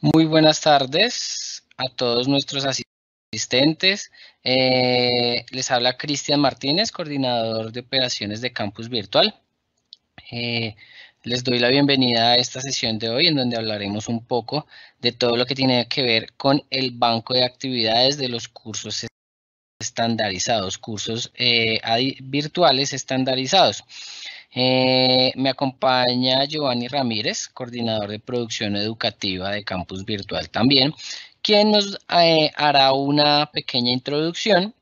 Muy buenas tardes a todos nuestros asistentes. Eh, les habla Cristian Martínez, coordinador de operaciones de Campus Virtual. Eh, les doy la bienvenida a esta sesión de hoy en donde hablaremos un poco de todo lo que tiene que ver con el banco de actividades de los cursos estandarizados, cursos eh, virtuales estandarizados. Eh, me acompaña Giovanni Ramírez, coordinador de producción educativa de Campus Virtual también, quien nos eh, hará una pequeña introducción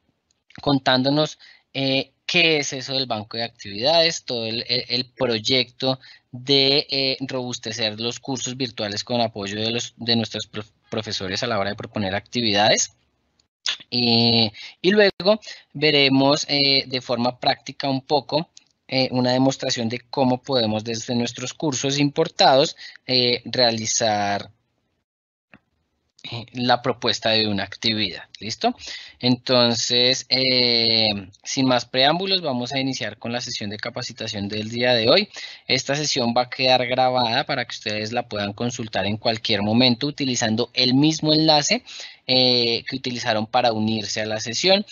contándonos eh, qué es eso del banco de actividades, todo el, proyecto de robustecer los cursos virtuales con apoyo de, los, de nuestros profesores a la hora de proponer actividades. y luego veremos de forma práctica un poco eh, una demostración de cómo podemos desde nuestros cursos importados eh, realizar eh, la propuesta de una actividad. ¿Listo? Entonces, sin más preámbulos, vamos a iniciar con la sesión de capacitación del día de hoy. Esta sesión va a quedar grabada para que ustedes la puedan consultar en cualquier momento utilizando el mismo enlace que utilizaron para unirse a la sesión.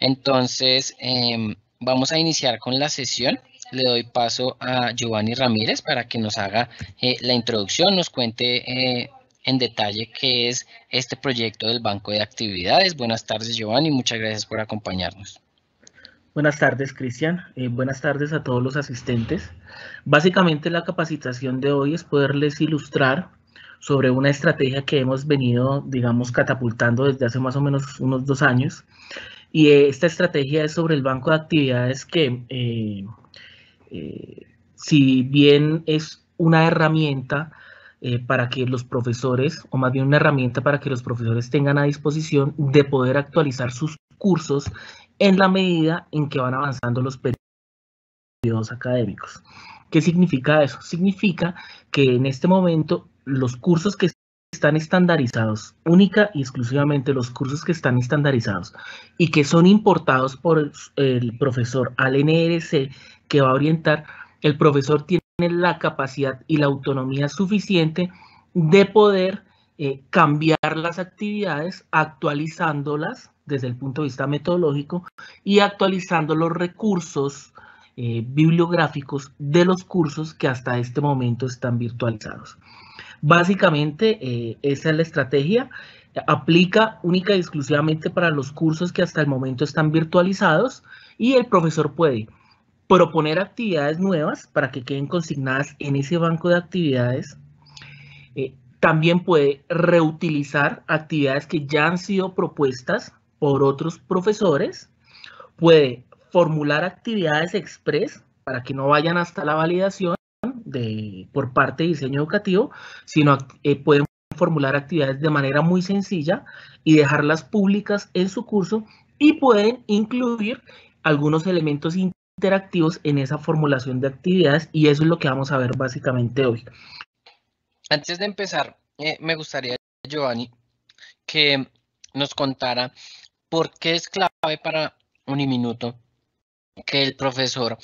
Entonces, em, vamos a iniciar con la sesión. Le doy paso a Giovanni Ramírez para que nos haga eh, la introducción, nos cuente eh, en detalle qué es este proyecto del Banco de Actividades. Buenas tardes, Giovanni. Muchas gracias por acompañarnos. Buenas tardes, Cristian. Eh, buenas tardes a todos los asistentes. Básicamente la capacitación de hoy es poderles ilustrar sobre una estrategia que hemos venido, digamos, catapultando desde hace más o menos unos dos años y eh, esta estrategia es sobre el banco de actividades que, eh, eh, si bien es una herramienta para que los profesores, o más bien una herramienta para que los profesores tengan a disposición de poder actualizar sus cursos en la medida en que van avanzando los periodos académicos. ¿Qué significa eso? Significa que en este momento los cursos que están estandarizados, única y exclusivamente los cursos que están estandarizados y que son importados por el profesor al NRC que va a orientar, el profesor tiene la capacidad y la autonomía suficiente de poder eh, cambiar las actividades actualizándolas desde el punto de vista metodológico y actualizando los recursos eh, bibliográficos de los cursos que hasta este momento están virtualizados. Básicamente, eh, esa es la estrategia. Aplica única y exclusivamente para los cursos que hasta el momento están virtualizados y el profesor puede proponer actividades nuevas para que queden consignadas en ese banco de actividades. Eh, también puede reutilizar actividades que ya han sido propuestas por otros profesores. Puede formular actividades express para que no vayan hasta la validación por parte de diseño educativo, sino eh, pueden formular actividades de manera muy sencilla y dejarlas públicas en su curso y pueden incluir algunos elementos interactivos en esa formulación de actividades y eso es lo que vamos a ver básicamente hoy. Antes de empezar, eh, me gustaría, Giovanni, que nos contara por qué es clave para Uniminuto que el profesor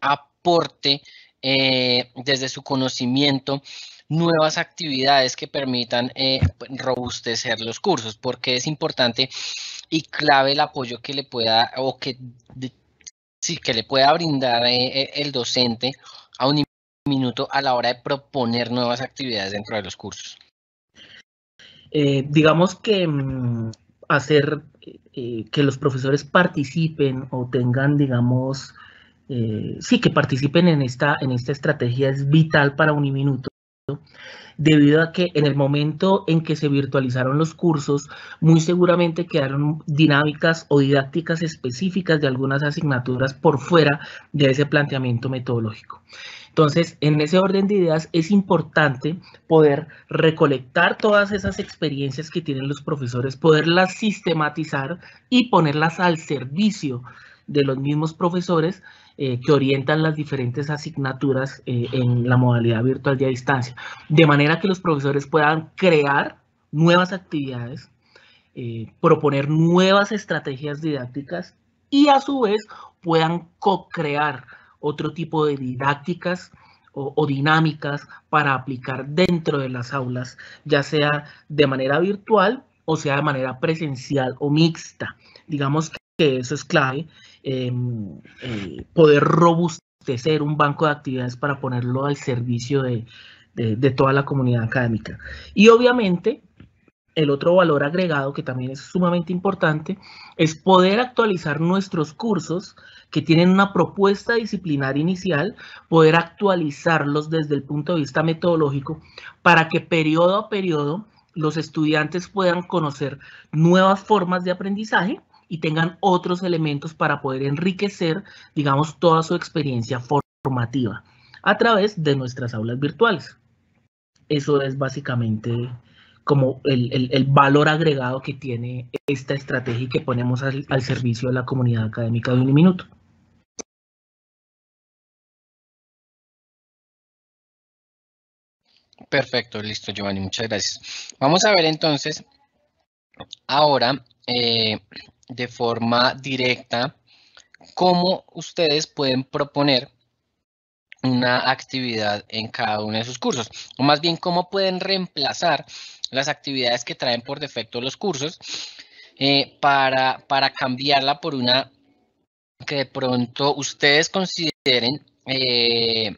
aporte eh, desde su conocimiento nuevas actividades que permitan eh, robustecer los cursos, porque es importante y clave el apoyo que le pueda o que, sí, que le pueda brindar eh, el docente a un minuto a la hora de proponer nuevas actividades dentro de los cursos. digamos que mm, hacer que los profesores participen o tengan, digamos, eh, sí, que participen en esta, en esta estrategia es vital para Uniminuto, debido a que en el momento en que se virtualizaron los cursos, muy seguramente quedaron dinámicas o didácticas específicas de algunas asignaturas por fuera de ese planteamiento metodológico. Entonces, en ese orden de ideas es importante poder recolectar todas esas experiencias que tienen los profesores, poderlas sistematizar y ponerlas al servicio de los mismos profesores eh, que orientan las diferentes asignaturas eh, en la modalidad virtual de a distancia. De manera que los profesores puedan crear nuevas actividades, eh, proponer nuevas estrategias didácticas y a su vez puedan co-crear otro tipo de didácticas o, o, dinámicas para aplicar dentro de las aulas, ya sea de manera virtual o sea de manera presencial o mixta. Digamos que eso es clave Em, eh, poder robustecer un banco de actividades para ponerlo al servicio de, de toda la comunidad académica. Y obviamente, el otro valor agregado que también es sumamente importante es poder actualizar nuestros cursos que tienen una propuesta disciplinar inicial, poder actualizarlos desde el punto de vista metodológico para que periodo a periodo los estudiantes puedan conocer nuevas formas de aprendizaje y tengan otros elementos para poder enriquecer, digamos, toda su experiencia formativa a través de nuestras aulas virtuales. Eso es básicamente como el, valor agregado que tiene esta estrategia y que ponemos al, servicio de la comunidad académica de Uniminuto. Perfecto, listo Giovanni, muchas gracias. Vamos a ver entonces ahora eh, de forma directa cómo ustedes pueden proponer una actividad en cada uno de sus cursos, o más bien cómo pueden reemplazar las actividades que traen por defecto los cursos eh, para, cambiarla por una que de pronto ustedes consideren eh,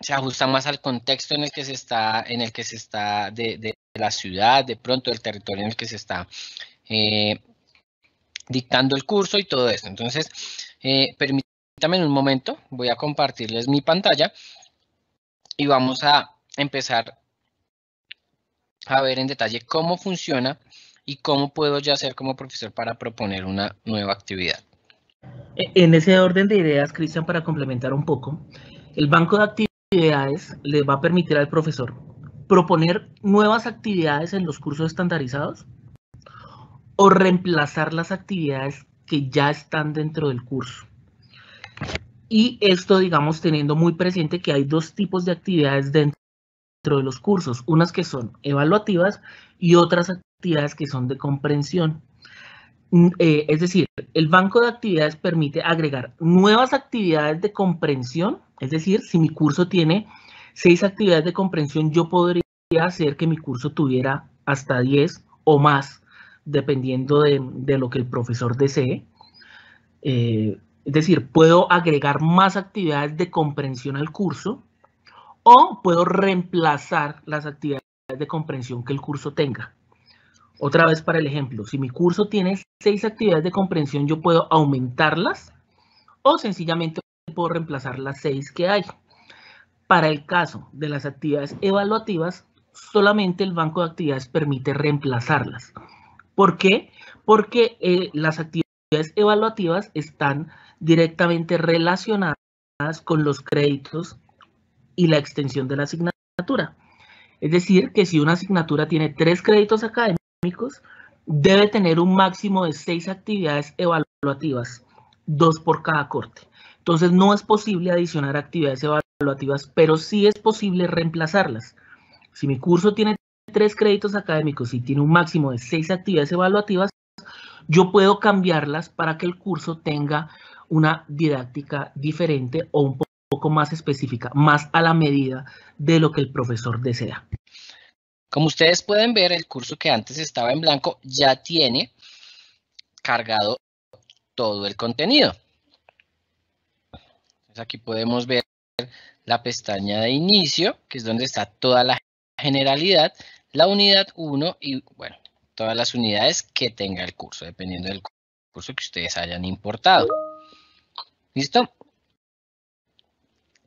se ajusta más al contexto en el que se está, en el que se está de, la ciudad, de pronto el territorio en el que se está eh, dictando el curso y todo eso. Entonces, eh, permítame permítanme un momento, voy a compartirles mi pantalla y vamos a empezar a ver en detalle cómo funciona y cómo puedo ya hacer como profesor para proponer una nueva actividad. E, en ese orden de ideas, Cristian, para complementar un poco, el banco de actividades le va a permitir al profesor proponer nuevas actividades en los cursos estandarizados o reemplazar las actividades que ya están dentro del curso. Y esto, digamos, teniendo muy presente que hay dos tipos de actividades dentro de los cursos, unas que son evaluativas y otras actividades que son de comprensión. Mm, eh, es decir, el banco de actividades permite agregar nuevas actividades de comprensión, es decir, si mi curso tiene seis actividades de comprensión, yo podría hacer que mi curso tuviera hasta 10 o más dependiendo de, lo que el profesor desee. Eh, es decir, puedo agregar más actividades de comprensión al curso o puedo reemplazar las actividades de comprensión que el curso tenga. Otra vez para el ejemplo, si mi curso tiene seis actividades de comprensión, yo puedo aumentarlas o sencillamente puedo reemplazar las seis que hay. Para el caso de las actividades evaluativas, solamente el banco de actividades permite reemplazarlas. ¿Por qué? Porque eh, las actividades evaluativas están directamente relacionadas con los créditos y la extensión de la asignatura. Es decir, que si una asignatura tiene tres créditos académicos, debe tener un máximo de seis actividades evaluativas, dos por cada corte. Entonces, no es posible adicionar actividades evaluativas, pero sí es posible reemplazarlas. Si mi curso tiene tres créditos académicos y tiene un máximo de seis actividades evaluativas, yo puedo cambiarlas para que el curso tenga una didáctica diferente o un poco más específica, más a la medida de lo que el profesor desea. Como ustedes pueden ver, el curso que antes estaba en blanco ya tiene cargado todo el contenido. aquí podemos ver la pestaña de inicio, que es donde está toda la generalidad la unidad 1 y, bueno, todas las unidades que tenga el curso, dependiendo del curso que ustedes hayan importado. ¿Listo?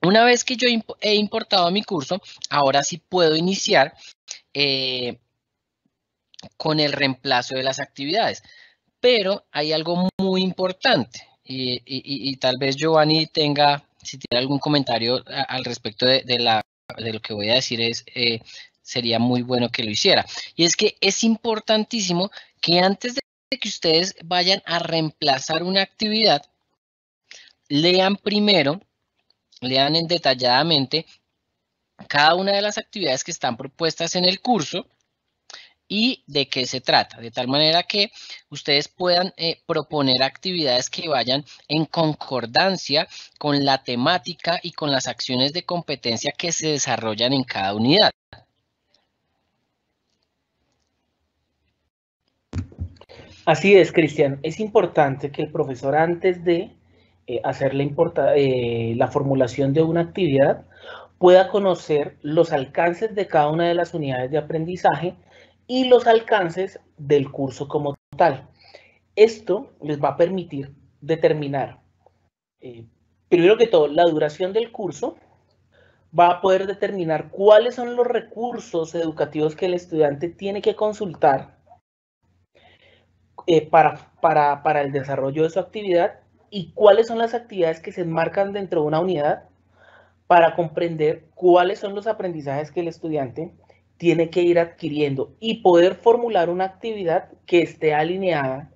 Una vez que yo he importado mi curso, ahora sí puedo iniciar eh, con el reemplazo de las actividades. Pero hay algo muy importante y, tal vez Giovanni tenga, si tiene algún comentario al respecto de, de, la, lo que voy a decir es eh, sería muy bueno que lo hiciera. Y es que es importantísimo que antes de que ustedes vayan a reemplazar una actividad, lean primero, lean en detalladamente cada una de las actividades que están propuestas en el curso y de qué se trata, de tal manera que ustedes puedan eh, proponer actividades que vayan en concordancia con la temática y con las acciones de competencia que se desarrollan en cada unidad. Así es, Cristian. Es importante que el profesor antes de eh, hacer eh, la, formulación de una actividad pueda conocer los alcances de cada una de las unidades de aprendizaje y los alcances del curso como tal. Esto les va a permitir determinar, eh, primero que todo, la duración del curso, va a poder determinar cuáles son los recursos educativos que el estudiante tiene que consultar eh, para, para, para el desarrollo de su actividad y cuáles son las actividades que se enmarcan dentro de una unidad para comprender cuáles son los aprendizajes que el estudiante tiene que ir adquiriendo y poder formular una actividad que esté alineada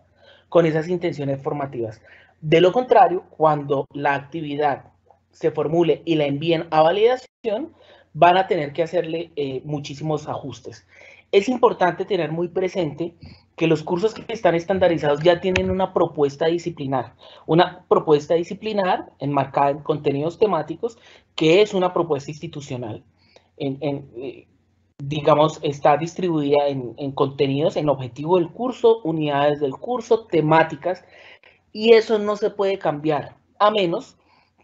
con esas intenciones formativas. De lo contrario, cuando la actividad se formule y la envíen a validación, van a tener que hacerle eh, muchísimos ajustes. Es importante tener muy presente que los cursos que están estandarizados ya tienen una propuesta disciplinar, una propuesta disciplinar enmarcada en contenidos temáticos, que es una propuesta institucional. Eh, digamos, está distribuida en, en contenidos, en objetivo del curso, unidades del curso, temáticas, y eso no se puede cambiar, a menos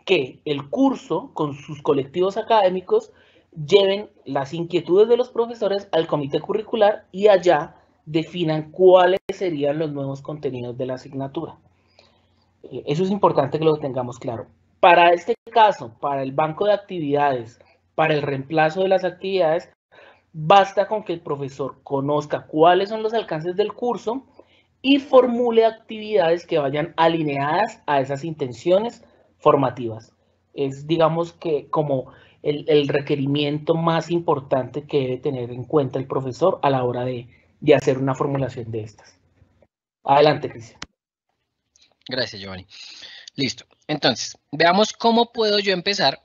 que el curso con sus colectivos académicos lleven las inquietudes de los profesores al comité curricular y allá definan cuáles serían los nuevos contenidos de la asignatura. Eh, eso es importante que lo tengamos claro. Para este caso, para el banco de actividades, para el reemplazo de las actividades, basta con que el profesor conozca cuáles son los alcances del curso y formule actividades que vayan alineadas a esas intenciones formativas. Es, digamos que, como el, requerimiento más importante que debe tener en cuenta el profesor a la hora de, hacer una formulación de estas. Adelante, Cristian. Gracias, Giovanni. Listo. Entonces, veamos cómo puedo yo empezar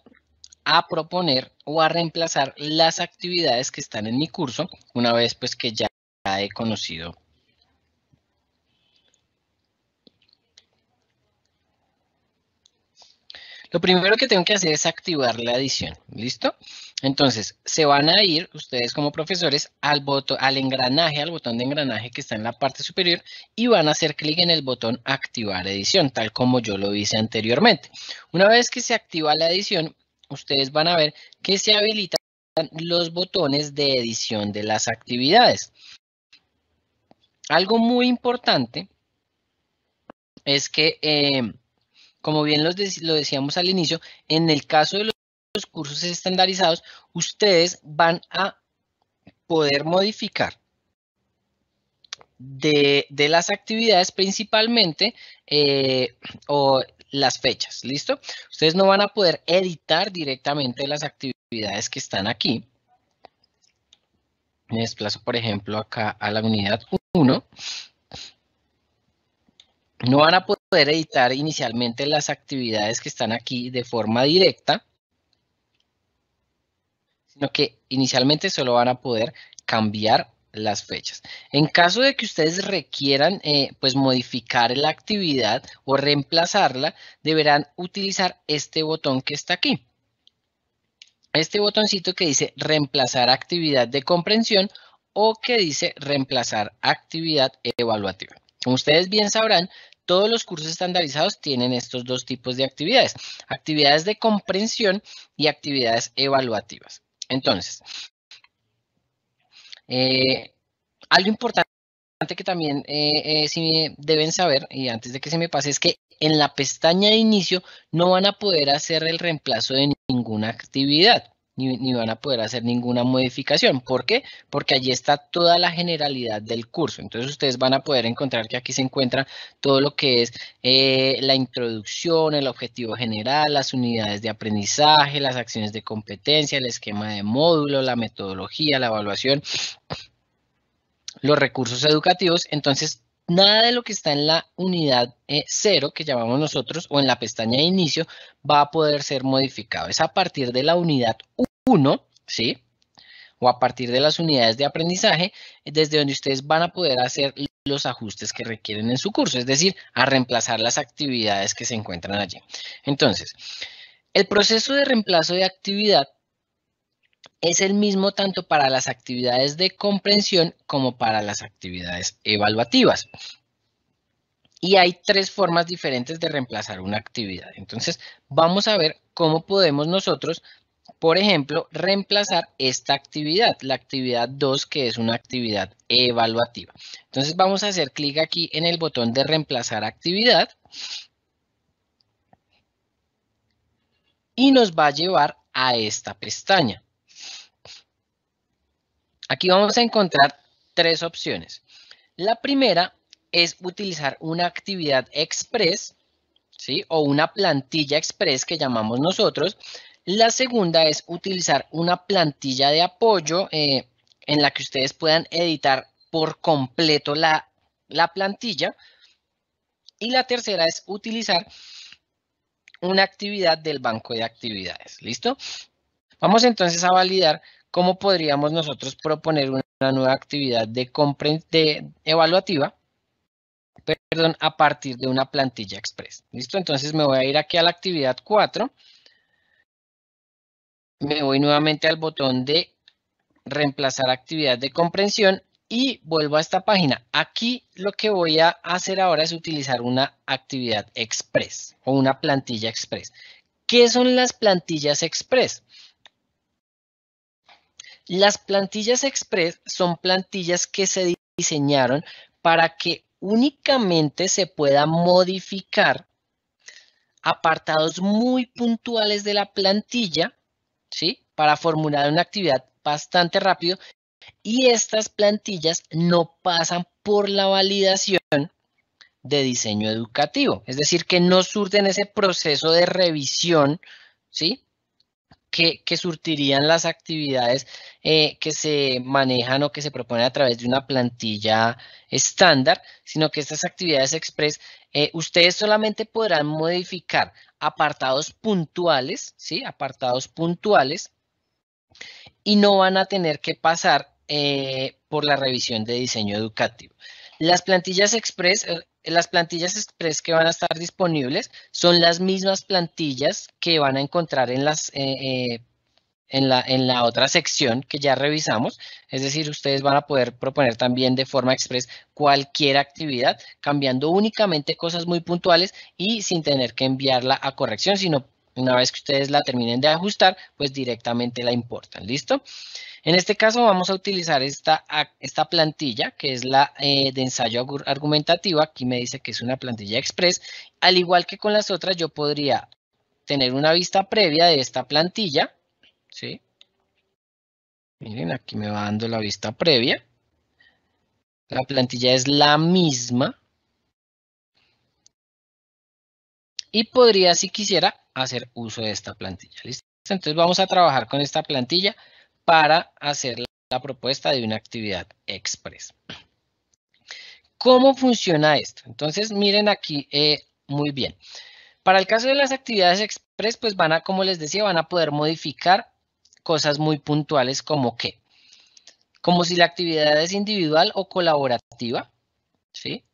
a proponer o a reemplazar las actividades que están en mi curso una vez pues que ya he conocido Lo primero que tengo que hacer es activar la edición. ¿listo? Entonces, se van a ir ustedes como profesores al, botón, al engranaje, al botón de engranaje que está en la parte superior y van a hacer clic en el botón activar edición, tal como yo lo hice anteriormente. Una vez que se activa la edición, ustedes van a ver que se habilitan los botones de edición de las actividades. Algo muy importante es que eh, como bien los lo decíamos al inicio, en el caso de los, cursos estandarizados, ustedes van a poder modificar de, las actividades principalmente eh, o las fechas, ¿listo? Ustedes no van a poder editar directamente las actividades que están aquí. Me desplazo, por ejemplo, acá a la unidad 1 no van a poder editar inicialmente las actividades que están aquí de forma directa, sino que inicialmente solo van a poder cambiar las fechas. En caso de que ustedes requieran eh, pues modificar la actividad o reemplazarla, deberán utilizar este botón que está aquí. Este botoncito que dice reemplazar actividad de comprensión o que dice reemplazar actividad evaluativa. Como ustedes bien sabrán, todos los cursos estandarizados tienen estos dos tipos de actividades, actividades de comprensión y actividades evaluativas. Entonces, eh, algo importante que también eh, eh, deben saber, y antes de que se me pase, es que en la pestaña de inicio no van a poder hacer el reemplazo de ninguna actividad ni, van a poder hacer ninguna modificación. ¿Por qué? Porque allí está toda la generalidad del curso. Entonces ustedes van a poder encontrar que aquí se encuentra todo lo que es eh, la introducción, el objetivo general, las unidades de aprendizaje, las acciones de competencia, el esquema de módulo, la metodología, la evaluación los recursos educativos, entonces Nada de lo que está en la unidad 0, eh, que llamamos nosotros, o en la pestaña de inicio, va a poder ser modificado. Es a partir de la unidad 1, ¿sí? O a partir de las unidades de aprendizaje, eh, desde donde ustedes van a poder hacer los ajustes que requieren en su curso, es decir, a reemplazar las actividades que se encuentran allí. Entonces, el proceso de reemplazo de actividad es el mismo tanto para las actividades de comprensión como para las actividades evaluativas. Y hay tres formas diferentes de reemplazar una actividad. Entonces, vamos a ver cómo podemos nosotros, por ejemplo, reemplazar esta actividad, la actividad 2, que es una actividad evaluativa. Entonces, vamos a hacer clic aquí en el botón de reemplazar actividad. Y nos va a llevar a esta pestaña. Aquí vamos a encontrar tres opciones. La primera es utilizar una actividad express, ¿sí? O una plantilla express que llamamos nosotros. La segunda es utilizar una plantilla de apoyo eh, en la que ustedes puedan editar por completo la, la plantilla. Y la tercera es utilizar una actividad del banco de actividades. ¿Listo? Vamos entonces a validar ¿cómo podríamos nosotros proponer una nueva actividad de, evaluativa perdón, a partir de una plantilla express? ¿Listo? Entonces me voy a ir aquí a la actividad 4. Me voy nuevamente al botón de reemplazar actividad de comprensión y vuelvo a esta página. Aquí lo que voy a hacer ahora es utilizar una actividad express o una plantilla express. ¿Qué son las plantillas express? Las plantillas express son plantillas que se diseñaron para que únicamente se pueda modificar apartados muy puntuales de la plantilla, ¿sí? Para formular una actividad bastante rápido y estas plantillas no pasan por la validación de diseño educativo, es decir, que no surten ese proceso de revisión, ¿sí? que, surtirían las actividades eh, que se manejan o que se proponen a través de una plantilla estándar, sino que estas actividades express, eh, ustedes solamente podrán modificar apartados puntuales, ¿sí? Apartados puntuales y no van a tener que pasar eh, por la revisión de diseño educativo. Las plantillas express las plantillas express que van a estar disponibles son las mismas plantillas que van a encontrar eh, eh, en la, en la, otra sección que ya revisamos. Es decir, ustedes van a poder proponer también de forma express cualquier actividad, cambiando únicamente cosas muy puntuales y sin tener que enviarla a corrección, sino una vez que ustedes la terminen de ajustar, pues directamente la importan, ¿listo? En este caso vamos a utilizar esta, esta plantilla que es la eh, de ensayo argumentativo. Aquí me dice que es una plantilla express. Al igual que con las otras, yo podría tener una vista previa de esta plantilla, ¿sí? Miren, aquí me va dando la vista previa. La plantilla es la misma, y podría, si quisiera, hacer uso de esta plantilla. ¿Listo? Entonces vamos a trabajar con esta plantilla para hacer la propuesta de una actividad express. ¿Cómo funciona esto? Entonces miren aquí eh, muy bien. Para el caso de las actividades express, pues van a, como les decía, van a poder modificar cosas muy puntuales como que, como si la actividad es individual o colaborativa, ¿sí?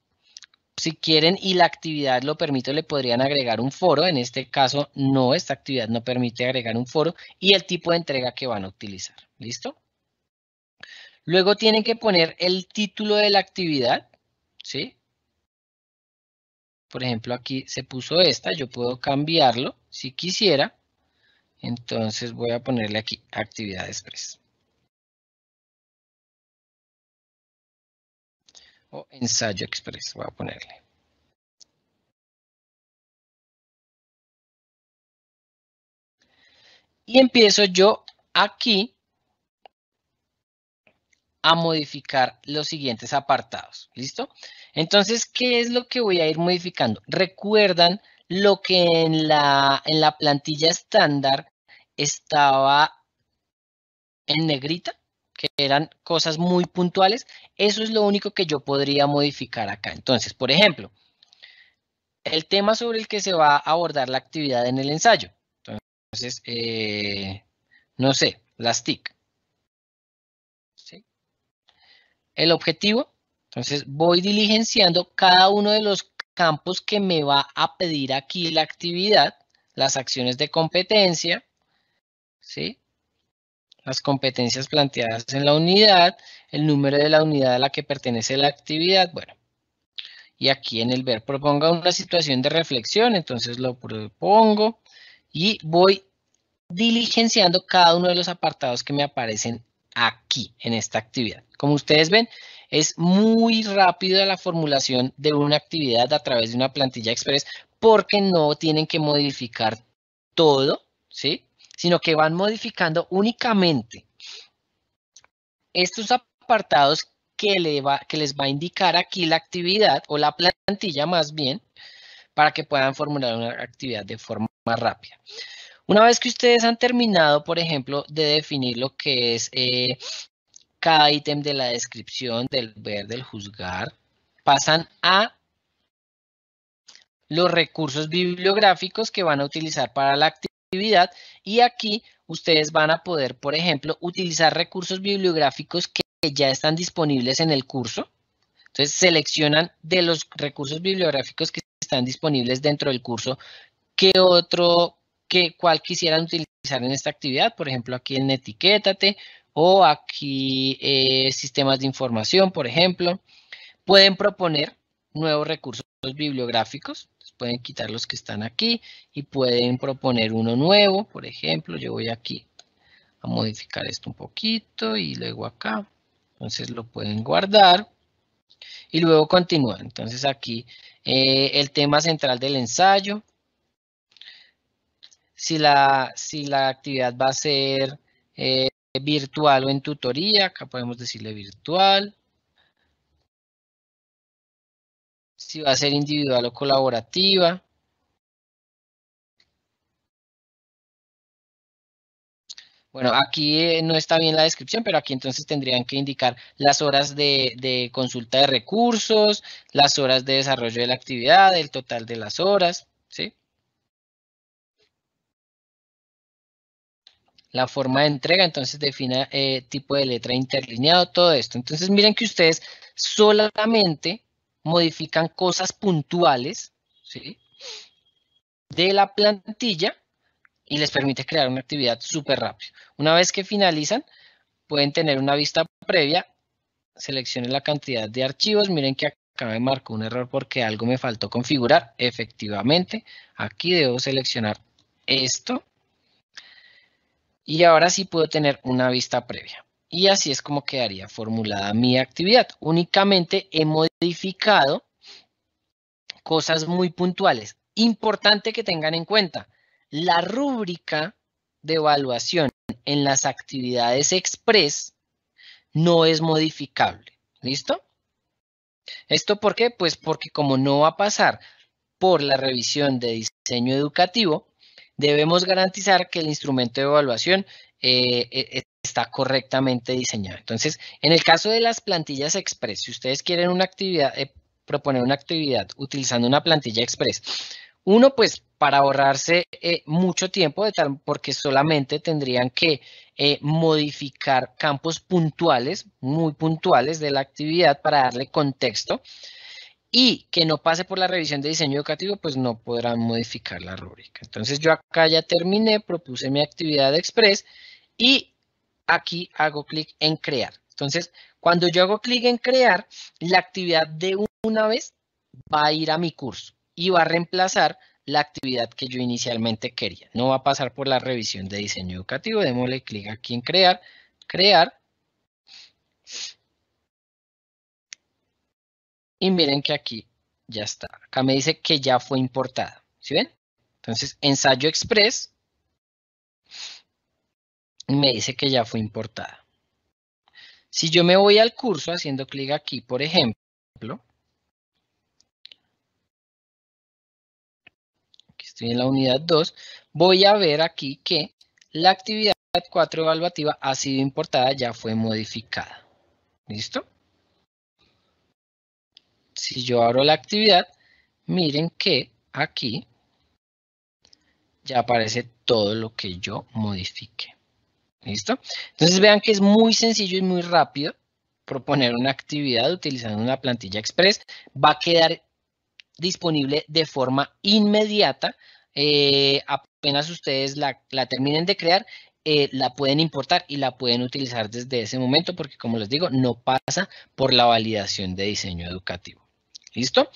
si quieren y la actividad lo permite, le podrían agregar un foro. En este caso, no, esta actividad no permite agregar un foro y el tipo de entrega que van a utilizar. ¿Listo? Luego tienen que poner el título de la actividad, ¿sí? Por ejemplo, aquí se puso esta, yo puedo cambiarlo si quisiera. Entonces voy a ponerle aquí actividad express. Pues. o ensayo express, voy a ponerle. Y empiezo yo aquí a modificar los siguientes apartados. ¿Listo? Entonces, ¿qué es lo que voy a ir modificando? Recuerdan lo que en la, en la plantilla estándar estaba en negrita eran cosas muy puntuales, eso es lo único que yo podría modificar acá. Entonces, por ejemplo, el tema sobre el que se va a abordar la actividad en el ensayo. Entonces, eh, no sé, las TIC. ¿Sí? El objetivo, entonces voy diligenciando cada uno de los campos que me va a pedir aquí la actividad, las acciones de competencia, ¿sí? las competencias planteadas en la unidad, el número de la unidad a la que pertenece la actividad, bueno. Y aquí en el ver proponga una situación de reflexión, entonces lo propongo y voy diligenciando cada uno de los apartados que me aparecen aquí en esta actividad. Como ustedes ven, es muy rápida la formulación de una actividad a través de una plantilla express porque no tienen que modificar todo, ¿sí? sino que van modificando únicamente estos apartados que, les va a indicar aquí la actividad o la plantilla más bien para que puedan formular una actividad de forma más rápida. Una vez que ustedes han terminado, por ejemplo, de definir lo que es eh, cada ítem de la descripción del ver, del juzgar, pasan a los recursos bibliográficos que van a utilizar para la actividad y aquí ustedes van a poder, por ejemplo, utilizar recursos bibliográficos que ya están disponibles en el curso. Entonces, seleccionan de los recursos bibliográficos que están disponibles dentro del curso, qué otro, qué, cuál quisieran utilizar en esta actividad. Por ejemplo, aquí en Etiquétate o aquí eh, Sistemas de Información, por ejemplo. Pueden proponer nuevos recursos bibliográficos pueden quitar los que están aquí y pueden proponer uno nuevo. Por ejemplo, yo voy aquí a modificar esto un poquito y luego acá. Entonces lo pueden guardar y luego continuar. Entonces aquí eh, el tema central del ensayo. Si la, si la actividad va a ser eh, virtual o en tutoría, acá podemos decirle virtual. si va a ser individual o colaborativa. Bueno, aquí eh, no está bien la descripción, pero aquí entonces tendrían que indicar las horas de, consulta de recursos, las horas de desarrollo de la actividad, el total de las horas, ¿sí? La forma de entrega, entonces defina eh, tipo de letra interlineado, todo esto. Entonces miren que ustedes solamente modifican cosas puntuales de la plantilla y les permite crear una actividad súper rápido. Una vez que finalizan, pueden tener una vista previa, Seleccione la cantidad de archivos, miren que acá me marcó un error porque algo me faltó configurar. Efectivamente, aquí debo seleccionar esto. Y ahora sí puedo tener una vista previa. Y así es como quedaría formulada mi actividad. Únicamente he modificado cosas muy puntuales. Importante que tengan en cuenta, la rúbrica de evaluación en las actividades express no es modificable. ¿Listo? ¿Esto por qué? Pues porque como no va a pasar por la revisión de diseño educativo, debemos garantizar que el instrumento de evaluación eh, eh, está correctamente diseñado. Entonces, en el caso de las plantillas Express, si ustedes quieren una actividad, eh, proponer una actividad utilizando una plantilla Express, uno, pues para ahorrarse eh, mucho tiempo, de tal, porque solamente tendrían que eh, modificar campos puntuales, muy puntuales de la actividad para darle contexto y que no pase por la revisión de diseño educativo, pues no podrán modificar la rúbrica. Entonces yo acá ya terminé, propuse mi actividad express y aquí hago clic en crear. Entonces, cuando yo hago clic en crear, la actividad de una vez va a ir a mi curso y va a reemplazar la actividad que yo inicialmente quería. No va a pasar por la revisión de diseño educativo. Démosle clic aquí en crear, crear. Y miren que aquí ya está. Acá me dice que ya fue importada. ¿Sí ven? Entonces, ensayo express me dice que ya fue importada. Si yo me voy al curso haciendo clic aquí, por ejemplo, estoy en la unidad 2, voy a ver aquí que la actividad 4 evaluativa ha sido importada, ya fue modificada. ¿Listo? Si yo abro la actividad, miren que aquí ya aparece todo lo que yo modifique. ¿Listo? Entonces vean que es muy sencillo y muy rápido proponer una actividad utilizando una plantilla express. Va a quedar disponible de forma inmediata. Eh, apenas ustedes la, terminen de crear, eh, la pueden importar y la pueden utilizar desde ese momento porque, como les digo, no pasa por la validación de diseño educativo. ¿Listo?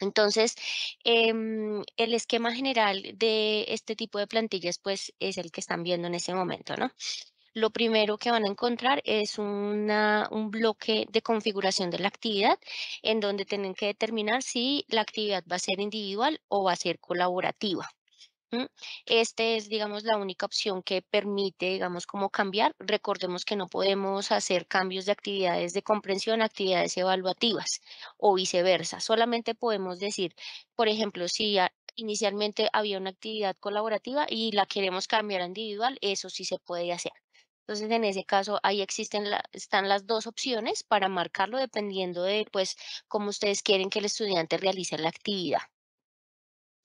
Entonces, em, el esquema general de este tipo de plantillas, pues, es el que están viendo en ese momento, ¿no? Lo primero que van a encontrar es un bloque de configuración de la actividad, en donde tienen que determinar si la actividad va a ser individual o va a ser colaborativa. Este Esta es, digamos, la única opción que permite, digamos, cómo cambiar. Recordemos que no podemos hacer cambios de actividades de comprensión a actividades evaluativas o viceversa. Solamente podemos decir, por ejemplo, si inicialmente había una actividad colaborativa y la queremos cambiar a individual, eso sí se puede hacer. Entonces, en ese caso, ahí existen están las dos opciones para marcarlo dependiendo de, pues, cómo ustedes quieren que el estudiante realice la actividad.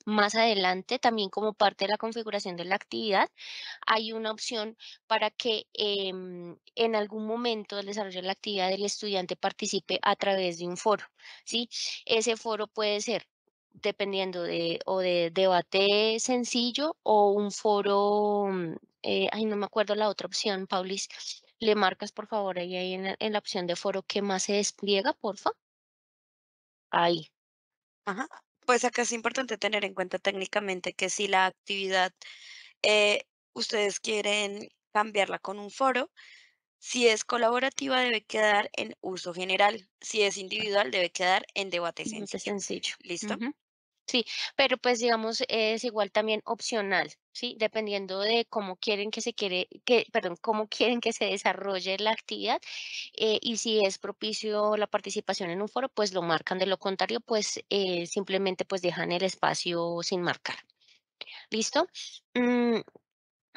Más adelante, también como parte de la configuración de la actividad, hay una opción para que em, en algún momento del desarrollo de la actividad el estudiante participe a través de un foro. ¿sí? Ese foro puede ser dependiendo de o de debate sencillo o un foro, mm, eh, ay, no me acuerdo la otra opción, Paulis, le marcas por favor ahí, en, la, opción de foro que más se despliega, porfa. Ahí. Ajá pues acá es importante tener en cuenta técnicamente que si la actividad eh, ustedes quieren cambiarla con un foro, si es colaborativa debe quedar en uso general, si es individual debe quedar en debate sencillo. ¿Listo? Sí, pero pues digamos es igual también opcional, ¿sí? Dependiendo de cómo quieren que se quiere, que, perdón, cómo quieren que se desarrolle la actividad eh, y si es propicio la participación en un foro, pues lo marcan, de lo contrario, pues eh, simplemente pues dejan el espacio sin marcar. ¿Listo? Mm,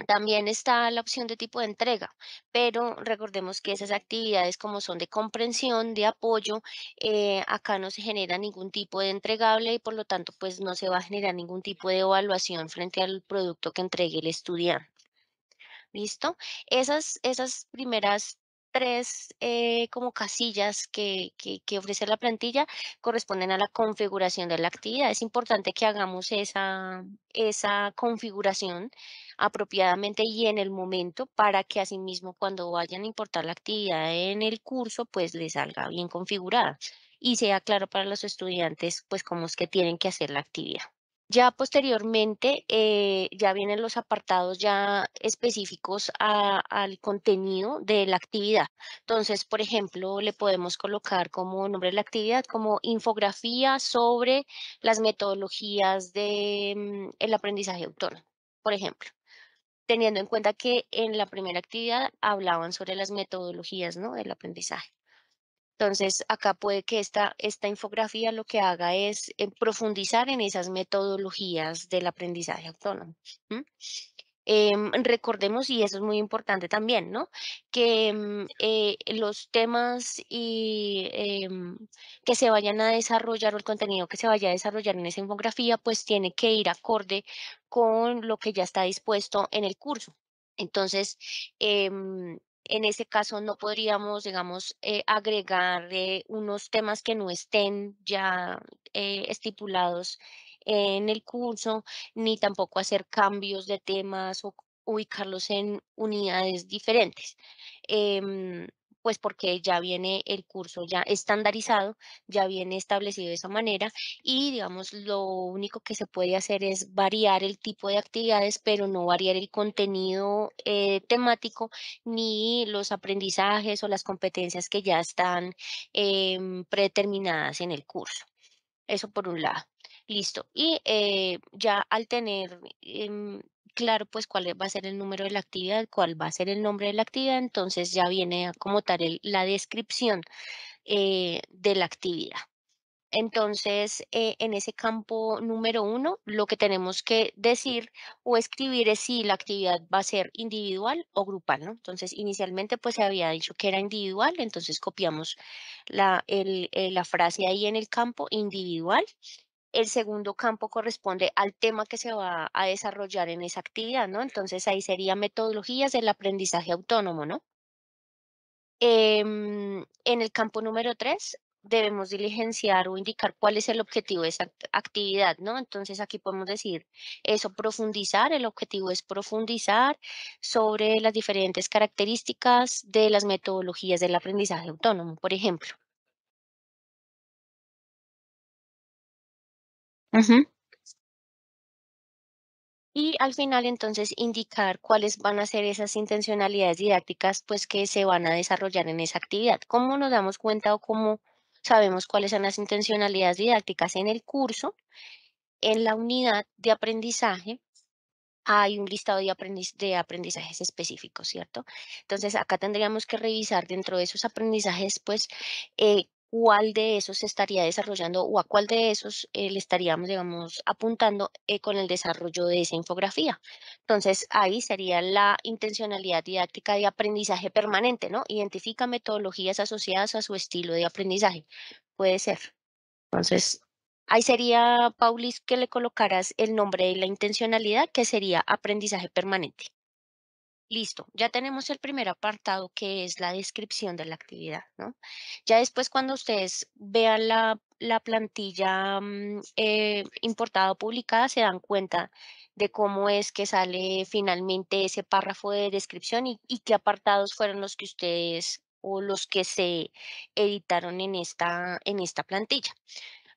también está la opción de tipo de entrega, pero recordemos que esas actividades como son de comprensión, de apoyo, eh, acá no se genera ningún tipo de entregable y por lo tanto pues no se va a generar ningún tipo de evaluación frente al producto que entregue el estudiante. ¿Listo? Esas, esas primeras tres eh, como casillas que, ofrece la plantilla corresponden a la configuración de la actividad. Es importante que hagamos esa, esa configuración apropiadamente y en el momento para que asimismo cuando vayan a importar la actividad en el curso, pues les salga bien configurada y sea claro para los estudiantes, pues cómo es que tienen que hacer la actividad. Ya posteriormente, eh, ya vienen los apartados ya específicos al contenido de la actividad. Entonces, por ejemplo, le podemos colocar como nombre de la actividad, como infografía sobre las metodologías del de, mm, aprendizaje autónomo, por ejemplo teniendo en cuenta que en la primera actividad hablaban sobre las metodologías ¿no? del aprendizaje. Entonces, acá puede que esta, esta infografía lo que haga es eh, profundizar en esas metodologías del aprendizaje autónomo. Em, recordemos, y eso es muy importante también, ¿no? Que em, eh, los temas y, em, que se vayan a desarrollar o el contenido que se vaya a desarrollar en esa infografía, pues tiene que ir acorde con lo que ya está dispuesto en el curso. Entonces, en ese caso no podríamos, digamos, eh, agregar unos temas que no estén ya eh, estipulados en el curso, ni tampoco hacer cambios de temas o ubicarlos en unidades diferentes. Em, pues porque ya viene el curso ya estandarizado, ya viene establecido de esa manera y digamos lo único que se puede hacer es variar el tipo de actividades, pero no variar el contenido eh, temático ni los aprendizajes o las competencias que ya están em, predeterminadas en el curso. Eso por un lado. Listo. Y eh, ya al tener em, claro pues cuál e, va a ser el número de la actividad, cuál va a ser el nombre de la actividad, entonces ya viene como tal la descripción eh, de la actividad. Entonces, eh, en ese campo número uno, lo que tenemos que decir o escribir es si la actividad va a ser individual o grupal, ¿no? Entonces, inicialmente pues se había dicho que era individual, entonces copiamos la, la frase ahí en el campo individual el segundo campo corresponde al tema que se va a desarrollar en esa actividad, ¿no? Entonces ahí sería metodologías del aprendizaje autónomo, ¿no? Em, en el campo número tres debemos diligenciar o indicar cuál es el objetivo de esa actividad, ¿no? Entonces aquí podemos decir eso, profundizar, el objetivo es profundizar sobre las diferentes características de las metodologías del aprendizaje autónomo, por ejemplo. Y al final, entonces, indicar cuáles van a ser esas intencionalidades didácticas, pues, que se van a desarrollar en esa actividad. ¿Cómo nos damos cuenta o cómo sabemos cuáles son las intencionalidades didácticas en el curso? En la unidad de aprendizaje hay un listado de, de aprendizajes específicos, ¿cierto? Entonces, acá tendríamos que revisar dentro de esos aprendizajes, pues, eh, cuál de esos se estaría desarrollando o a cuál de esos eh, le estaríamos, digamos, apuntando eh, con el desarrollo de esa infografía. Entonces, ahí sería la intencionalidad didáctica de aprendizaje permanente, ¿no? Identifica metodologías asociadas a su estilo de aprendizaje. Puede ser. Entonces, ahí sería, Paulis, que le colocaras el nombre de la intencionalidad, que sería aprendizaje permanente. Listo, ya tenemos el primer apartado que es la descripción de la actividad, ¿no? Ya después cuando ustedes vean la, plantilla mm, eh, importada o publicada se dan cuenta de cómo es que sale finalmente ese párrafo de descripción y, qué apartados fueron los que ustedes o los que se editaron en esta, en esta plantilla.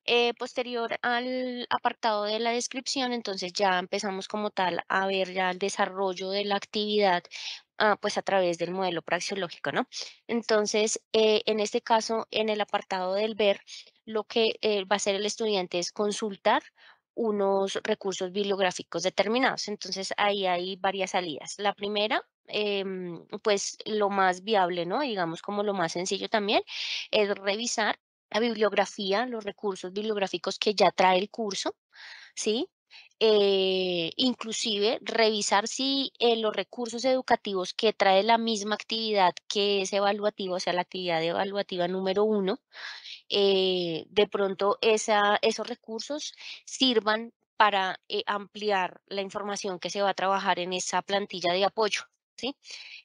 Eh, posterior al apartado de la descripción, entonces ya empezamos como tal a ver ya el desarrollo de la actividad ah, pues a través del modelo praxeológico, ¿no? Entonces, eh, en este caso, en el apartado del ver, lo que eh, va a hacer el estudiante es consultar unos recursos bibliográficos determinados. Entonces, ahí hay varias salidas. La primera, em, pues lo más viable, ¿no? Digamos como lo más sencillo también, es revisar la bibliografía, los recursos bibliográficos que ya trae el curso, ¿sí? Eh, inclusive revisar si eh, los recursos educativos que trae la misma actividad que es evaluativa, o sea, la actividad evaluativa número uno, eh, de pronto esos recursos sirvan para ampliar la información que se va a trabajar en esa plantilla de apoyo. ¿Sí?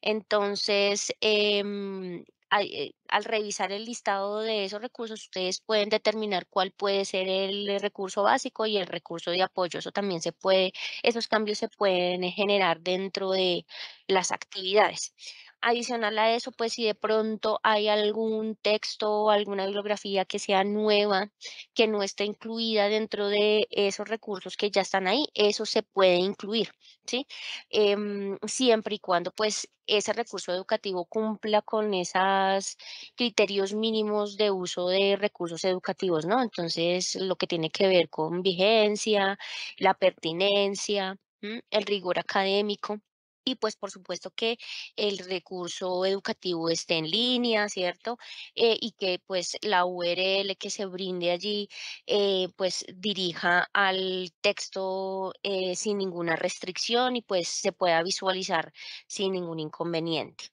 Entonces, em, eh, al, revisar el listado de esos recursos, ustedes pueden determinar cuál puede ser el recurso básico y el recurso de apoyo. Eso también se puede, esos cambios se pueden generar dentro de las actividades. Adicional a eso, pues si de pronto hay algún texto o alguna bibliografía que sea nueva, que no esté incluida dentro de esos recursos que ya están ahí, eso se puede incluir, ¿sí? Em, siempre y cuando pues ese recurso educativo cumpla con esos criterios mínimos de uso de recursos educativos, ¿no? Entonces, lo que tiene que ver con vigencia, la pertinencia, el rigor académico, y pues por supuesto que el recurso educativo esté en línea, ¿cierto? Eh, y que pues la URL que se brinde allí eh, pues dirija al texto eh, sin ninguna restricción y pues se pueda visualizar sin ningún inconveniente.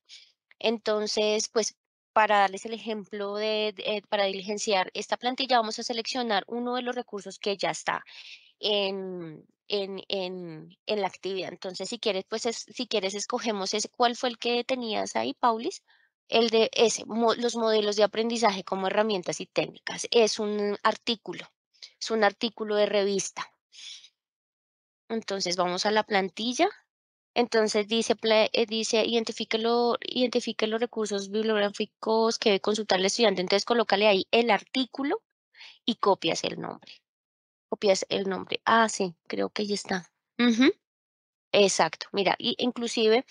Entonces, pues para darles el ejemplo de, de para diligenciar esta plantilla, vamos a seleccionar uno de los recursos que ya está en, en, la actividad. Entonces, si quieres, pues si quieres, escogemos ese. ¿Cuál fue el que tenías ahí, Paulis? El de ese, los modelos de aprendizaje como herramientas y técnicas. Es un artículo, es un artículo de revista. Entonces, vamos a la plantilla. Entonces dice, eh, dice identifique, identifique los recursos bibliográficos que debe consultar el estudiante. Entonces colócale ahí el artículo y copias el nombre copias el nombre. Ah, sí, creo que ahí está. Exacto, mira, y inclusive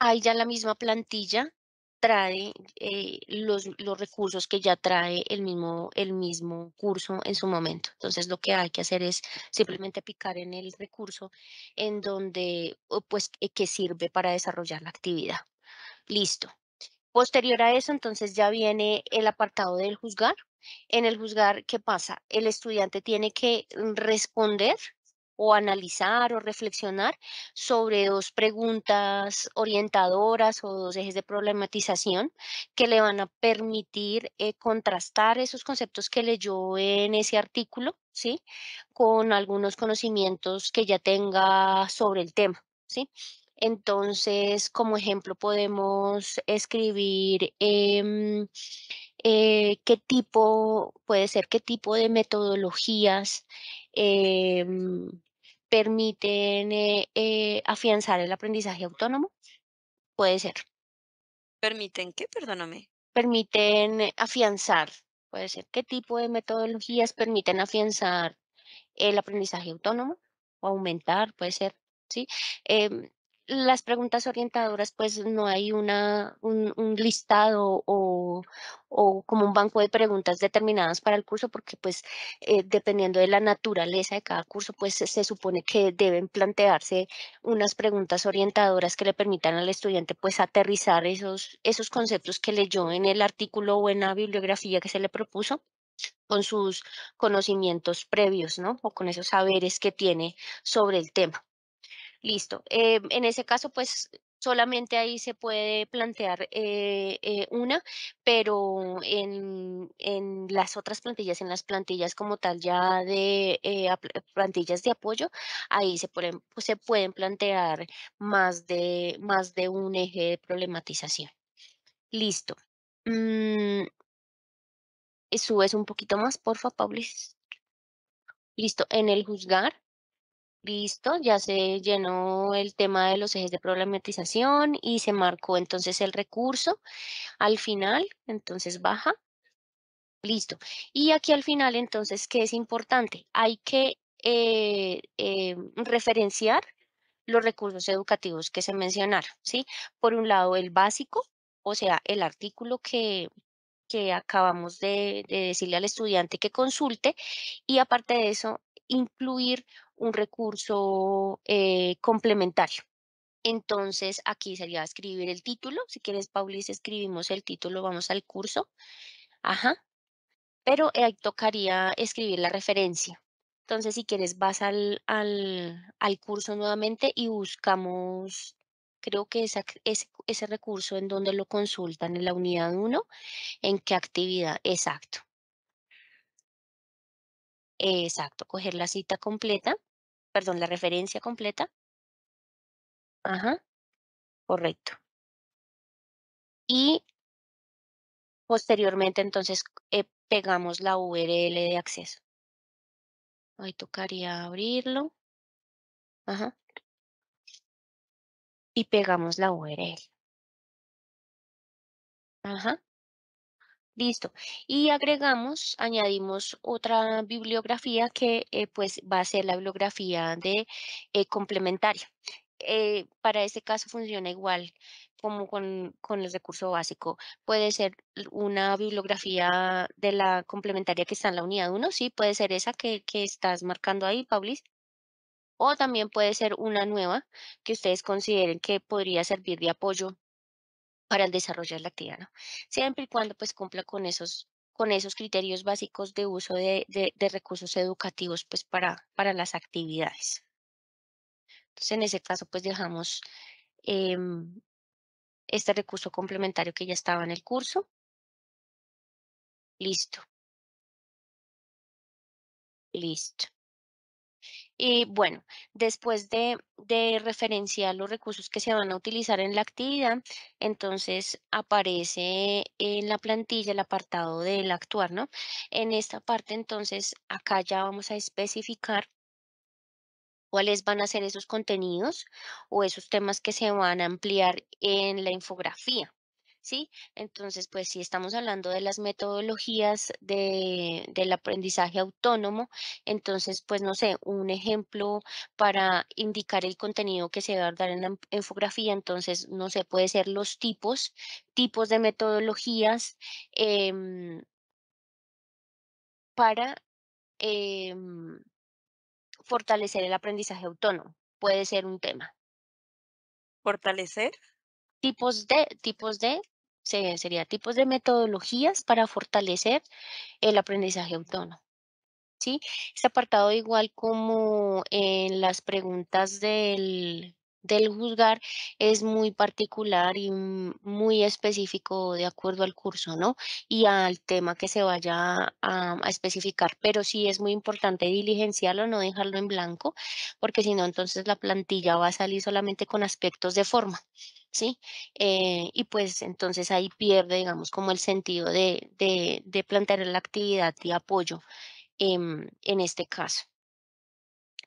ahí ya la misma plantilla trae eh, los, los, recursos que ya trae el mismo, el mismo curso en su momento. Entonces lo que hay que hacer es simplemente picar en el recurso en donde, pues, eh, que sirve para desarrollar la actividad. Listo. Posterior a eso, entonces ya viene el apartado del juzgar, en el juzgar, ¿qué pasa? El estudiante tiene que mm, responder o analizar o reflexionar sobre dos preguntas orientadoras o dos ejes de problematización que le van a permitir eh, contrastar esos conceptos que leyó en ese artículo, ¿sí? Con algunos conocimientos que ya tenga sobre el tema, ¿sí? Entonces, como ejemplo, podemos escribir... Em, eh, qué tipo, puede ser qué tipo de metodologías em, permiten eh, eh, afianzar el aprendizaje autónomo, puede ser. ¿Permiten qué? Perdóname. Permiten afianzar, puede ser qué tipo de metodologías permiten afianzar el aprendizaje autónomo o aumentar, puede ser, ¿sí? Em, las preguntas orientadoras, pues no hay una, un, listado o, como un banco de preguntas determinadas para el curso, porque pues eh, dependiendo de la naturaleza de cada curso, pues se supone que deben plantearse unas preguntas orientadoras que le permitan al estudiante pues aterrizar esos, esos conceptos que leyó en el artículo o en la bibliografía que se le propuso con sus conocimientos previos, ¿no? O con esos saberes que tiene sobre el tema. Listo. Eh, en ese caso, pues solamente ahí se puede plantear eh, eh, una, pero en, las otras plantillas, en las plantillas como tal ya de plantillas de apoyo, ahí se pueden, se pueden plantear más de, más de un eje de problematización. Listo. Mm. subes un poquito más, porfa, Pablo. Listo. En el juzgar, Listo, ya se llenó el tema de los ejes de problematización y se marcó entonces el recurso al final, entonces baja. Listo. Y aquí al final entonces, ¿qué es importante? Hay que eh, eh, referenciar los recursos educativos que se mencionaron, ¿sí? Por un lado, el básico, o sea, el artículo que, acabamos de, de decirle al estudiante que consulte, y aparte de eso, incluir un recurso eh, complementario. Entonces, aquí sería escribir el título. Si quieres, Paulis, escribimos el título, vamos al curso. Ajá. Pero eh, ahí tocaría escribir la referencia. Entonces, si quieres, vas al, curso nuevamente y buscamos, creo que ese, ese recurso en donde lo consultan en la unidad 1, en qué actividad, exacto. Exacto, coger la cita completa perdón, la referencia completa. Ajá, correcto. Y posteriormente entonces eh, pegamos la URL de acceso. Ahí tocaría abrirlo. Ajá. Y pegamos la URL. Ajá. Listo. Y agregamos, añadimos otra bibliografía que eh, pues va a ser la bibliografía de eh, complementaria. Eh, para este caso funciona igual como con, con, el recurso básico. Puede ser una bibliografía de la complementaria que está en la unidad 1, sí, puede ser esa que, que estás marcando ahí, Paulis. O también puede ser una nueva que ustedes consideren que podría servir de apoyo para el desarrollo de la actividad, Siempre y cuando pues cumpla con esos, con esos criterios básicos de uso de, recursos educativos pues para, para las actividades. Entonces en ese caso pues dejamos em, este recurso complementario que ya estaba en el curso. Listo. Listo. Y bueno, después de, referenciar los recursos que se van a utilizar en la actividad, entonces aparece en la plantilla el apartado del actuar, ¿no? En esta parte, entonces, acá ya vamos a especificar cuáles van a ser esos contenidos o esos temas que se van a ampliar en la infografía. ¿sí? Entonces, pues si estamos hablando de las metodologías de, del aprendizaje autónomo, entonces, pues no sé, un ejemplo para indicar el contenido que se va a dar en la infografía, entonces, no sé, puede ser los tipos, tipos de metodologías em, para em, fortalecer el aprendizaje autónomo, puede ser un tema. ¿Fortalecer? tipos de, tipos de, sería tipos de metodologías para fortalecer el aprendizaje autónomo. ¿Sí? Este apartado igual como en las preguntas del, del juzgar es muy particular y muy específico de acuerdo al curso, ¿no? Y al tema que se vaya a, a especificar, pero sí es muy importante diligenciarlo, no dejarlo en blanco, porque si no, entonces la plantilla va a salir solamente con aspectos de forma. ¿sí? Eh, y pues entonces ahí pierde, digamos, como el sentido de, plantear la actividad de apoyo en este caso.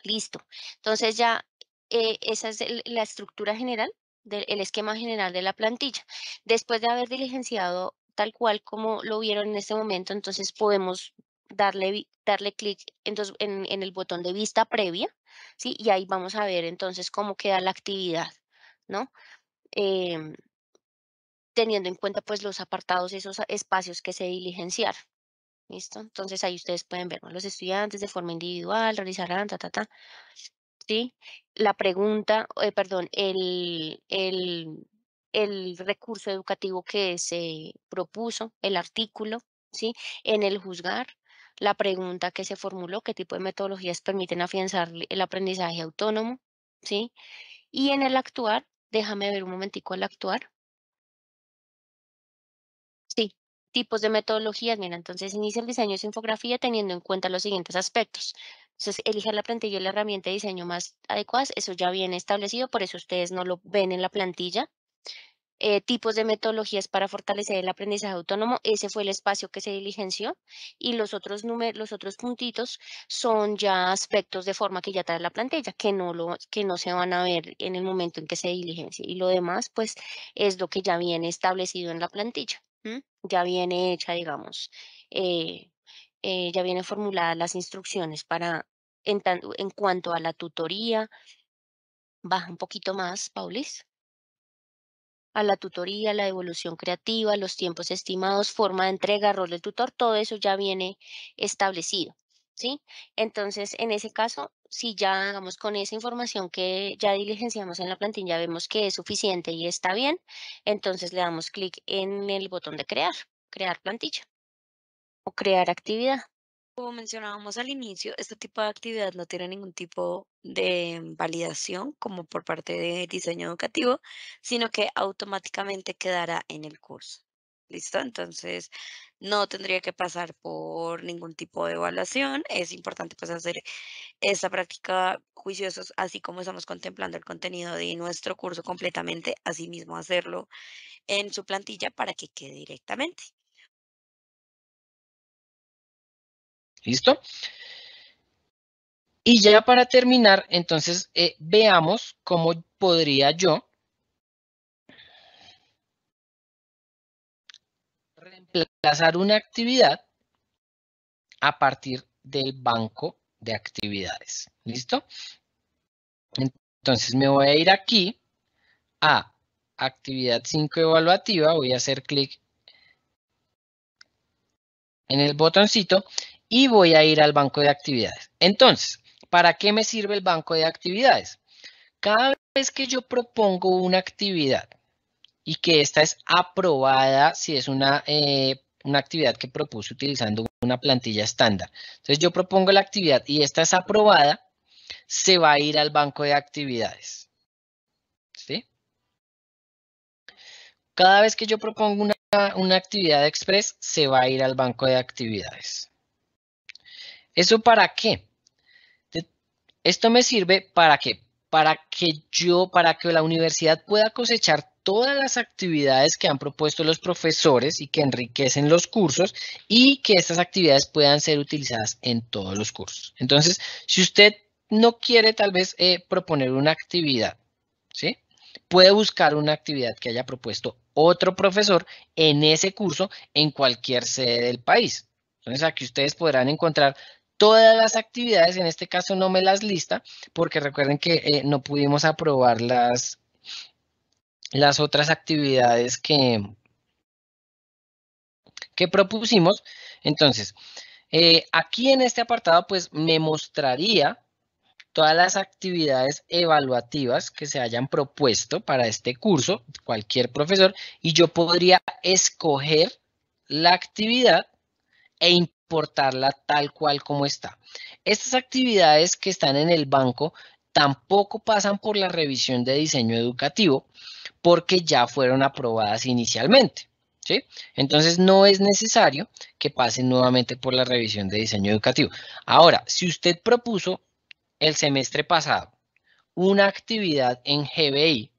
Listo. Entonces ya eh, esa es la estructura general, el esquema general de la plantilla. Después de haber diligenciado tal cual como lo vieron en este momento, entonces podemos darle, darle clic en, en, el botón de vista previa, ¿sí? Y ahí vamos a ver entonces cómo queda la actividad, ¿no? Em, teniendo en cuenta pues los apartados, esos espacios que se diligenciar ¿Listo? Entonces ahí ustedes pueden ver los estudiantes de forma individual, realizarán, ta, ta, ta. ¿Sí? La pregunta, eh, perdón, el, el, recurso educativo que se propuso, el artículo, ¿sí? En el juzgar, la pregunta que se formuló, qué tipo de metodologías permiten afianzar el aprendizaje autónomo, ¿sí? Y en el actuar, Déjame ver un momentico al actuar. Sí, tipos de metodologías. Mira, entonces inicia el diseño de sinfografía infografía teniendo en cuenta los siguientes aspectos. Entonces, elige la plantilla y la herramienta de diseño más adecuadas. Eso ya viene establecido, por eso ustedes no lo ven en la plantilla. Eh, tipos de metodologías para fortalecer el aprendizaje autónomo. Ese fue el espacio que se diligenció y los otros, los otros puntitos son ya aspectos de forma que ya trae la plantilla, que no, lo, que no se van a ver en el momento en que se diligencia. Y lo demás, pues, es lo que ya viene establecido en la plantilla. Ya viene hecha, digamos, eh, eh, ya vienen formuladas las instrucciones para, en, en cuanto a la tutoría, baja un poquito más, Paulis a la tutoría, la evolución creativa, los tiempos estimados, forma de entrega, rol del tutor, todo eso ya viene establecido. ¿Sí? Entonces, en ese caso, si ya hagamos con esa información que ya diligenciamos en la plantilla, vemos que es suficiente y está bien, entonces le damos clic en el botón de crear, crear plantilla o crear actividad. Como mencionábamos al inicio, este tipo de actividad no tiene ningún tipo de validación como por parte de diseño educativo, sino que automáticamente quedará en el curso. ¿Listo? Entonces, no tendría que pasar por ningún tipo de evaluación. Es importante pues hacer esta práctica juiciosos, así como estamos contemplando el contenido de nuestro curso completamente, asimismo hacerlo en su plantilla para que quede directamente. ¿Listo? Y ya para terminar, entonces eh, veamos cómo podría yo reemplazar una actividad a partir del banco de actividades. ¿Listo? Entonces me voy a ir aquí a actividad 5 evaluativa, voy a hacer clic en el botoncito y voy a ir al banco de actividades. Entonces, ¿para qué me sirve el banco de actividades? Cada vez que yo propongo una actividad y que esta es aprobada, si es eh, una, actividad que propuse utilizando una plantilla estándar. Entonces, yo propongo la actividad y esta es aprobada, se va a ir al banco de actividades. ¿Sí? Cada vez que yo propongo una, una actividad express, se va a ir al banco de actividades. ¿Eso para qué? Esto me sirve para que, para que yo, para que la universidad pueda cosechar todas las actividades que han propuesto los profesores y que enriquecen los cursos y que estas actividades puedan ser utilizadas en todos los cursos. Entonces, si usted no quiere tal vez eh, proponer una actividad, ¿sí? Puede buscar una actividad que haya propuesto otro profesor en ese curso en cualquier sede del país. Entonces, aquí ustedes podrán encontrar todas las actividades, en este caso no me las lista, porque recuerden que eh, no pudimos aprobar las, las otras actividades que, que propusimos. Entonces, eh, aquí en este apartado, pues me mostraría todas las actividades evaluativas que se hayan propuesto para este curso, cualquier profesor, y yo podría escoger la actividad e importarla tal cual como está. Estas actividades que están en el banco tampoco pasan por la revisión de diseño educativo porque ya fueron aprobadas inicialmente. ¿sí? Entonces no es necesario que pasen nuevamente por la revisión de diseño educativo. Ahora, si usted propuso el semestre pasado una actividad en GBI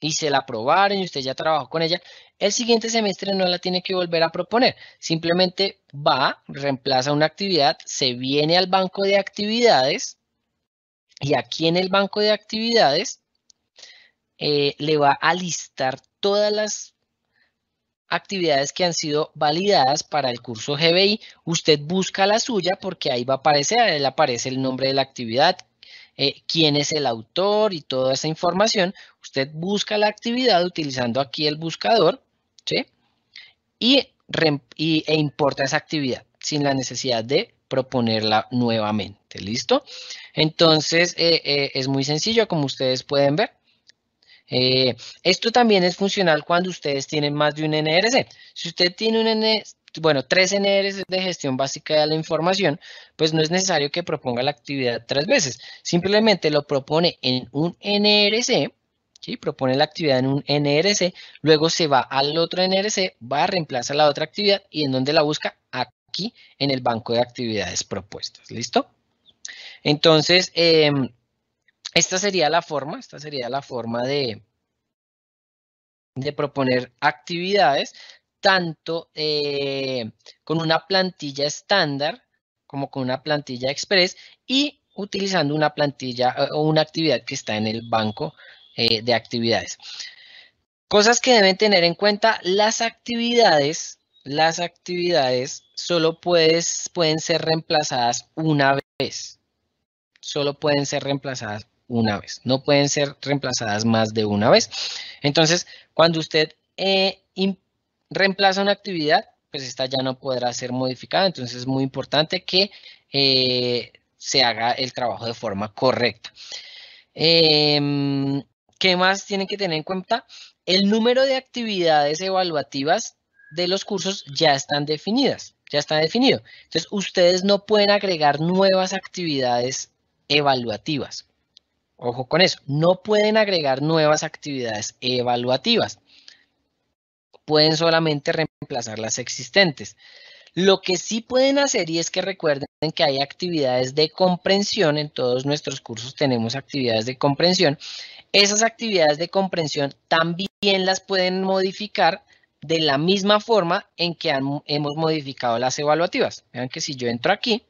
y se la aprobaron y usted ya trabajó con ella, el siguiente semestre no la tiene que volver a proponer, simplemente va, reemplaza una actividad, se viene al banco de actividades y aquí en el banco de actividades eh, le va a listar todas las actividades que han sido validadas para el curso GBI. Usted busca la suya porque ahí va a aparecer, ahí aparece el nombre de la actividad, eh, quién es el autor y toda esa información. Usted busca la actividad utilizando aquí el buscador y, e importa esa actividad sin la necesidad de proponerla nuevamente, ¿listo? Entonces, eh, eh, es muy sencillo, como ustedes pueden ver. Eh, esto también es funcional cuando ustedes tienen más de un NRC. Si usted tiene un bueno, tres NRC de gestión básica de la información, pues no es necesario que proponga la actividad tres veces. Simplemente lo propone en un NRC y propone la actividad en un NRC, luego se va al otro NRC, va a reemplazar la otra actividad y en donde la busca aquí en el banco de actividades propuestas. ¿Listo? Entonces, em, esta sería la forma, esta sería la forma de, proponer actividades tanto eh, con una plantilla estándar como con una plantilla express y utilizando una plantilla eh, o una actividad que está en el banco eh, de actividades. Cosas que deben tener en cuenta, las actividades, las actividades solo puedes, pueden ser reemplazadas una vez. Solo pueden ser reemplazadas una vez. No pueden ser reemplazadas más de una vez. Entonces, cuando usted eh, reemplaza una actividad, pues esta ya no podrá ser modificada. Entonces, es muy importante que eh, se haga el trabajo de forma correcta. Em, ¿Qué más tienen que tener en cuenta? El número de actividades evaluativas de los cursos ya están definidas, ya está definido. Entonces, ustedes no pueden agregar nuevas actividades evaluativas. Ojo con eso, no pueden agregar nuevas actividades evaluativas. Pueden solamente reemplazar las existentes. Lo que sí pueden hacer y es que recuerden que hay actividades de comprensión, en todos nuestros cursos tenemos actividades de comprensión, esas actividades de comprensión también las pueden modificar de la misma forma en que hemos modificado las evaluativas. Vean que si yo entro aquí,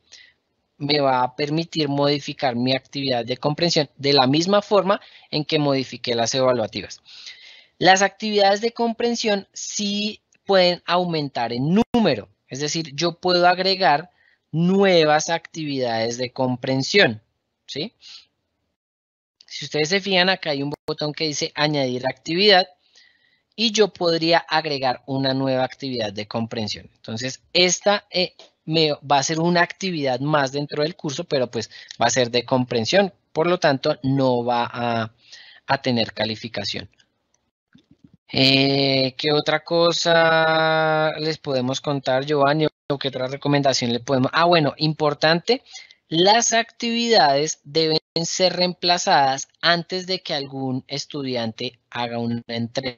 me va a permitir modificar mi actividad de comprensión de la misma forma en que modifiqué las evaluativas. Las actividades de comprensión sí pueden aumentar en número, es decir, yo puedo agregar nuevas actividades de comprensión, ¿sí? Si ustedes se fijan, acá hay un botón que dice añadir actividad y yo podría agregar una nueva actividad de comprensión. Entonces, esta eh, me va a ser una actividad más dentro del curso, pero pues va a ser de comprensión. Por lo tanto, no va a, tener calificación. Eh, ¿Qué otra cosa les podemos contar, Giovanni? ¿O qué otra recomendación le podemos...? Ah, bueno, importante, las actividades deben ser reemplazadas antes de que algún estudiante haga una entrega.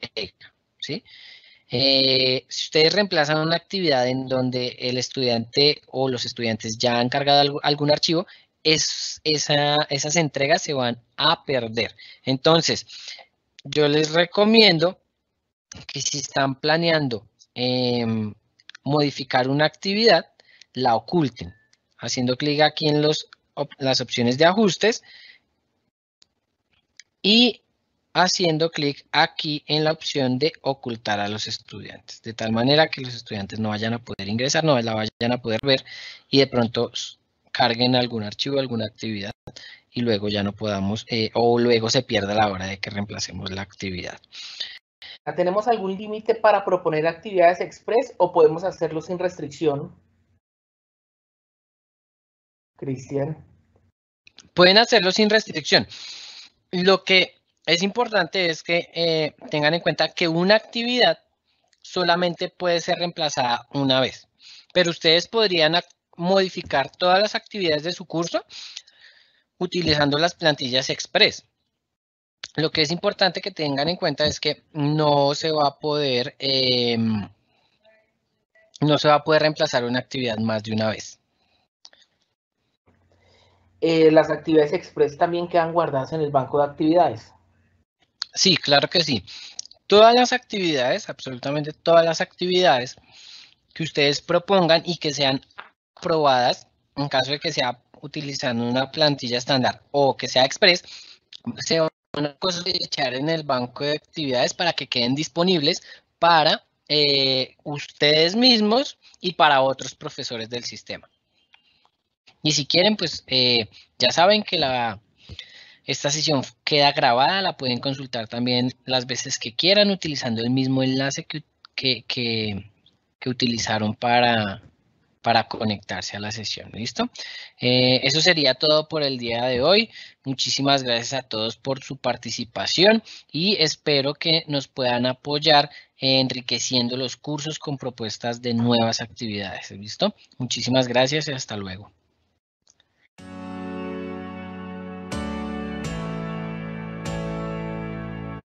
Eh, si ustedes reemplazan una actividad en donde el estudiante o los estudiantes ya han cargado algún archivo, es, esas entregas se van a perder. Entonces, yo les recomiendo que si están planeando em, modificar una actividad, la oculten haciendo clic aquí en los, las opciones de ajustes y haciendo clic aquí en la opción de ocultar a los estudiantes, de tal manera que los estudiantes no vayan a poder ingresar, no la vayan a poder ver y de pronto carguen algún archivo, alguna actividad y luego ya no podamos, eh, o luego se pierda la hora de que reemplacemos la actividad. ¿Tenemos algún límite para proponer actividades express o podemos hacerlo sin restricción? Cristian. Pueden hacerlo sin restricción. Lo que es importante es que eh, tengan en cuenta que una actividad solamente puede ser reemplazada una vez, pero ustedes podrían modificar todas las actividades de su curso utilizando las plantillas Express. Lo que es importante que tengan en cuenta es que no se va a poder, em, no se va a poder reemplazar una actividad más de una vez. Eh, las actividades express también quedan guardadas en el banco de actividades. Sí, claro que sí. Todas las actividades, absolutamente todas las actividades que ustedes propongan y que sean aprobadas, en caso de que sea utilizando una plantilla estándar o que sea express, se van a cosechar en el banco de actividades para que queden disponibles para eh, ustedes mismos y para otros profesores del sistema. Y si quieren, pues eh, ya saben que la, esta sesión queda grabada, la pueden consultar también las veces que quieran utilizando el mismo enlace que, utilizaron para, conectarse a la sesión. ¿Listo? Eh, eso sería todo por el día de hoy. Muchísimas gracias a todos por su participación y espero que nos puedan apoyar enriqueciendo los cursos con propuestas de nuevas actividades. ¿Listo? Muchísimas gracias y hasta luego.